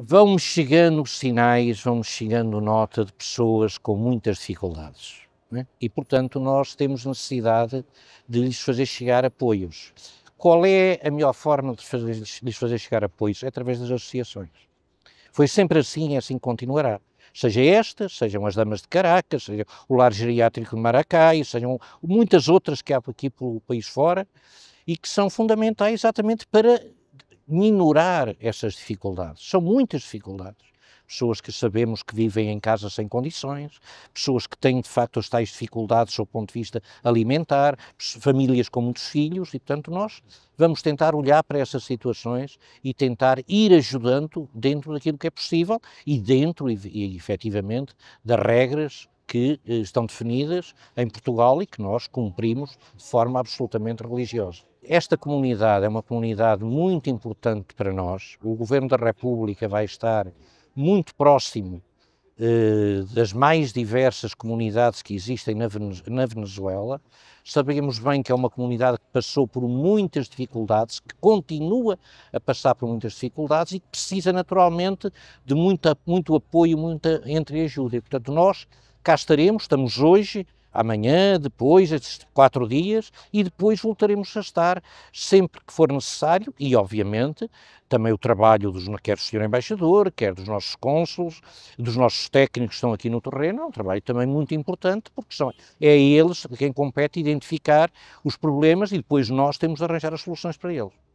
vão chegando sinais, vão chegando nota de pessoas com muitas dificuldades. É? E, portanto, nós temos necessidade de lhes fazer chegar apoios. Qual é a melhor forma de fazer, lhes fazer chegar apoios? É através das associações. Foi sempre assim e assim continuará. Seja esta, sejam as Damas de Caracas, seja o Lar Geriátrico de Maracai, sejam muitas outras que há aqui pelo país fora e que são fundamentais exatamente para minorar essas dificuldades. São muitas dificuldades. Pessoas que sabemos que vivem em casa sem condições, pessoas que têm de facto as tais dificuldades do ponto de vista alimentar, famílias com muitos filhos, e portanto nós vamos tentar olhar para essas situações e tentar ir ajudando dentro daquilo que é possível e dentro, e, e efetivamente, das regras que eh, estão definidas em Portugal e que nós cumprimos de forma absolutamente religiosa. Esta comunidade é uma comunidade muito importante para nós. O Governo da República vai estar muito próximo eh, das mais diversas comunidades que existem na, Venezuela. Sabemos bem que é uma comunidade que passou por muitas dificuldades, que continua a passar por muitas dificuldades e que precisa naturalmente de muito apoio, muita entreajuda. E, portanto, nós cá estaremos, estamos hoje, amanhã, depois, estes quatro dias, e depois voltaremos a estar sempre que for necessário e, obviamente, também o trabalho dos, quer do Sr. Embaixador, quer dos nossos cônsules, dos nossos técnicos que estão aqui no terreno, é um trabalho também muito importante, porque são, é a eles quem compete identificar os problemas e depois nós temos de arranjar as soluções para eles.